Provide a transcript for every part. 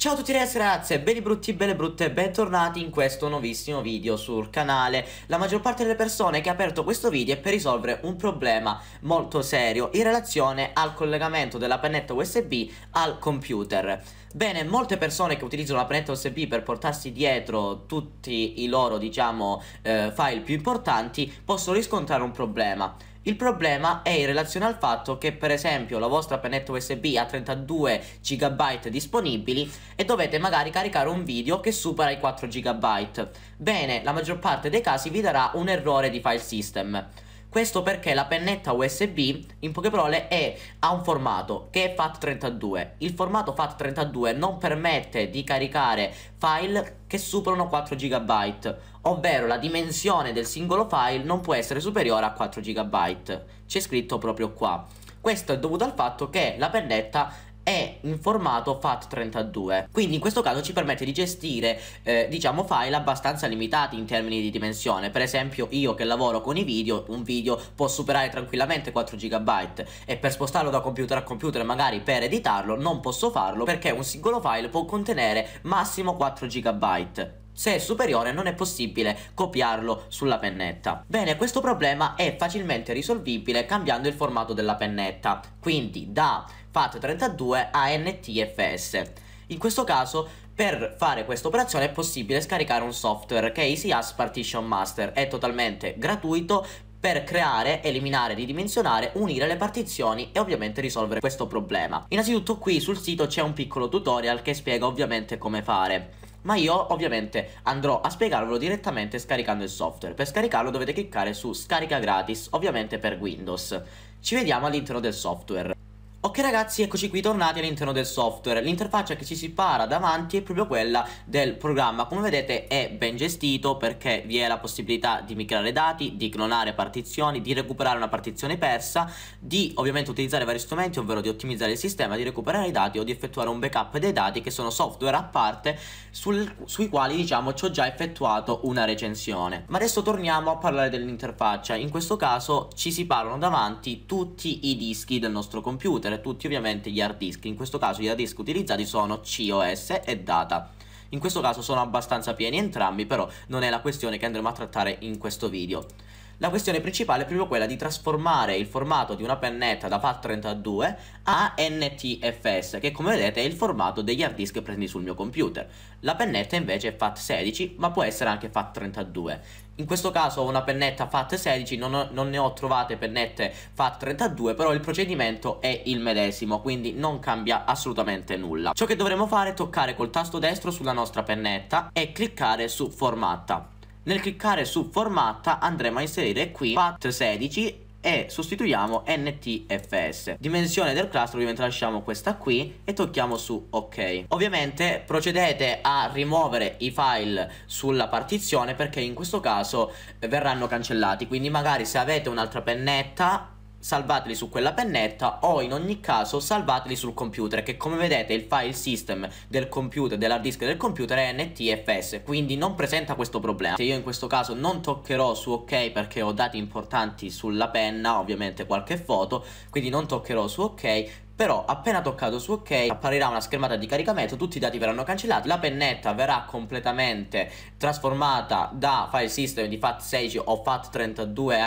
Ciao a tutti ragazzi ragazze, belli brutti, belle brutte, bentornati in questo nuovissimo video sul canale La maggior parte delle persone che ha aperto questo video è per risolvere un problema molto serio in relazione al collegamento della pennetta USB al computer Bene, molte persone che utilizzano la pennetta USB per portarsi dietro tutti i loro, diciamo, eh, file più importanti possono riscontrare un problema il problema è in relazione al fatto che per esempio la vostra pennetta USB ha 32 GB disponibili e dovete magari caricare un video che supera i 4 GB. Bene, la maggior parte dei casi vi darà un errore di file system. Questo perché la pennetta USB, in poche parole, è, ha un formato che è FAT32. Il formato FAT32 non permette di caricare file che superano 4 GB, ovvero la dimensione del singolo file non può essere superiore a 4 GB. C'è scritto proprio qua. Questo è dovuto al fatto che la pennetta in formato FAT32 quindi in questo caso ci permette di gestire eh, diciamo file abbastanza limitati in termini di dimensione per esempio io che lavoro con i video un video può superare tranquillamente 4 GB e per spostarlo da computer a computer magari per editarlo non posso farlo perché un singolo file può contenere massimo 4 GB se è superiore non è possibile copiarlo sulla pennetta. Bene, questo problema è facilmente risolvibile cambiando il formato della pennetta, quindi da FAT32 ANTFS. In questo caso per fare questa operazione è possibile scaricare un software che è EasyAS Partition Master, è totalmente gratuito per creare, eliminare, ridimensionare, unire le partizioni e ovviamente risolvere questo problema. Innanzitutto qui sul sito c'è un piccolo tutorial che spiega ovviamente come fare ma io ovviamente andrò a spiegarvelo direttamente scaricando il software. Per scaricarlo dovete cliccare su scarica gratis, ovviamente per Windows. Ci vediamo all'interno del software. Ok ragazzi eccoci qui tornati all'interno del software L'interfaccia che ci si para davanti è proprio quella del programma Come vedete è ben gestito perché vi è la possibilità di migrare dati Di clonare partizioni, di recuperare una partizione persa Di ovviamente utilizzare vari strumenti ovvero di ottimizzare il sistema Di recuperare i dati o di effettuare un backup dei dati Che sono software a parte sul, sui quali diciamo ci ho già effettuato una recensione Ma adesso torniamo a parlare dell'interfaccia In questo caso ci si parlano davanti tutti i dischi del nostro computer tutti ovviamente gli hard disk, in questo caso gli hard disk utilizzati sono COS e data. In questo caso sono abbastanza pieni entrambi, però non è la questione che andremo a trattare in questo video. La questione principale è proprio quella di trasformare il formato di una pennetta da FAT32 a NTFS, che come vedete è il formato degli hard disk presenti sul mio computer. La pennetta invece è FAT16, ma può essere anche FAT32 in questo caso ho una pennetta FAT 16, non, non, ne ho trovate pennette FAT 32, però il procedimento è il medesimo, quindi non cambia assolutamente nulla. Ciò che dovremo fare è toccare col tasto destro sulla nostra pennetta e cliccare su formatta. Nel cliccare su formatta andremo a inserire qui FAT 16 e sostituiamo NTFS. Dimensione del cluster ovviamente lasciamo questa qui e tocchiamo su ok. Ovviamente procedete a rimuovere i file sulla partizione perché in questo caso verranno cancellati, quindi magari se avete un'altra pennetta salvateli su quella pennetta o in ogni caso salvateli sul computer che come vedete il file system del computer, dell'hard disk del computer è NTFS quindi non presenta questo problema se io in questo caso non toccherò su ok perché ho dati importanti sulla penna ovviamente qualche foto quindi non toccherò su ok però appena toccato su ok apparirà una schermata di caricamento, tutti i dati verranno cancellati, la pennetta verrà completamente trasformata da file system di FAT16 o FAT32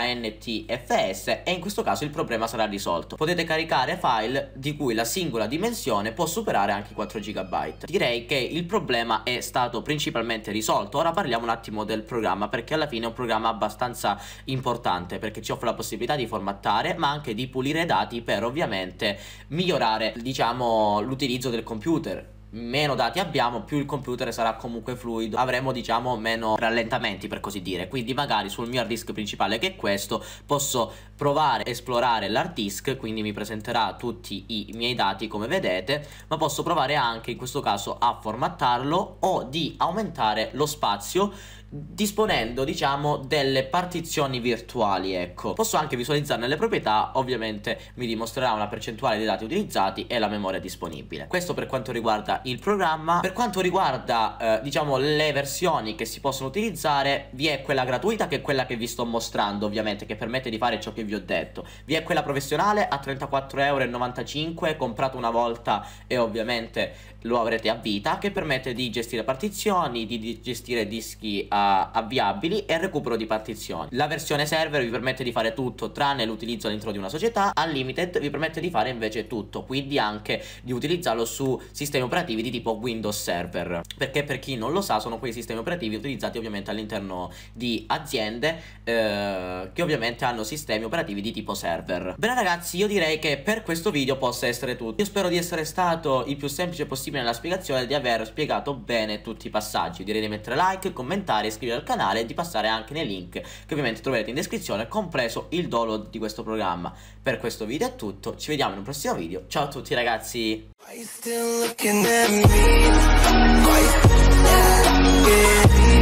antfs e in questo caso il problema sarà risolto. Potete caricare file di cui la singola dimensione può superare anche i 4 GB. Direi che il problema è stato principalmente risolto, ora parliamo un attimo del programma perché alla fine è un programma abbastanza importante perché ci offre la possibilità di formattare ma anche di pulire dati per ovviamente migliorare migliorare, diciamo, l'utilizzo del computer meno dati abbiamo più il computer sarà comunque fluido avremo diciamo meno rallentamenti per così dire quindi magari sul mio hard disk principale che è questo posso provare a esplorare l'artisk, quindi mi presenterà tutti i miei dati come vedete, ma posso provare anche in questo caso a formattarlo o di aumentare lo spazio disponendo diciamo delle partizioni virtuali ecco posso anche visualizzarne le proprietà ovviamente mi dimostrerà una percentuale dei dati utilizzati e la memoria disponibile questo per quanto riguarda il programma per quanto riguarda eh, diciamo le versioni che si possono utilizzare vi è quella gratuita che è quella che vi sto mostrando ovviamente che permette di fare ciò che vi vi ho detto. Vi è quella professionale a 34,95€, comprata una volta e ovviamente lo avrete a vita, che permette di gestire partizioni, di gestire dischi uh, avviabili e recupero di partizioni. La versione server vi permette di fare tutto, tranne l'utilizzo all'interno di una società, Unlimited vi permette di fare invece tutto, quindi anche di utilizzarlo su sistemi operativi di tipo Windows Server, perché per chi non lo sa sono quei sistemi operativi utilizzati ovviamente all'interno di aziende eh, che ovviamente hanno sistemi operativi operativi di tipo server. Bene ragazzi, io direi che per questo video possa essere tutto. Io spero di essere stato il più semplice possibile nella spiegazione e di aver spiegato bene tutti i passaggi. Direi di mettere like, commentare, iscrivervi al canale e di passare anche nei link che ovviamente troverete in descrizione, compreso il download di questo programma. Per questo video è tutto, ci vediamo in un prossimo video. Ciao a tutti ragazzi! Why you still looking at me? Why you still looking at me?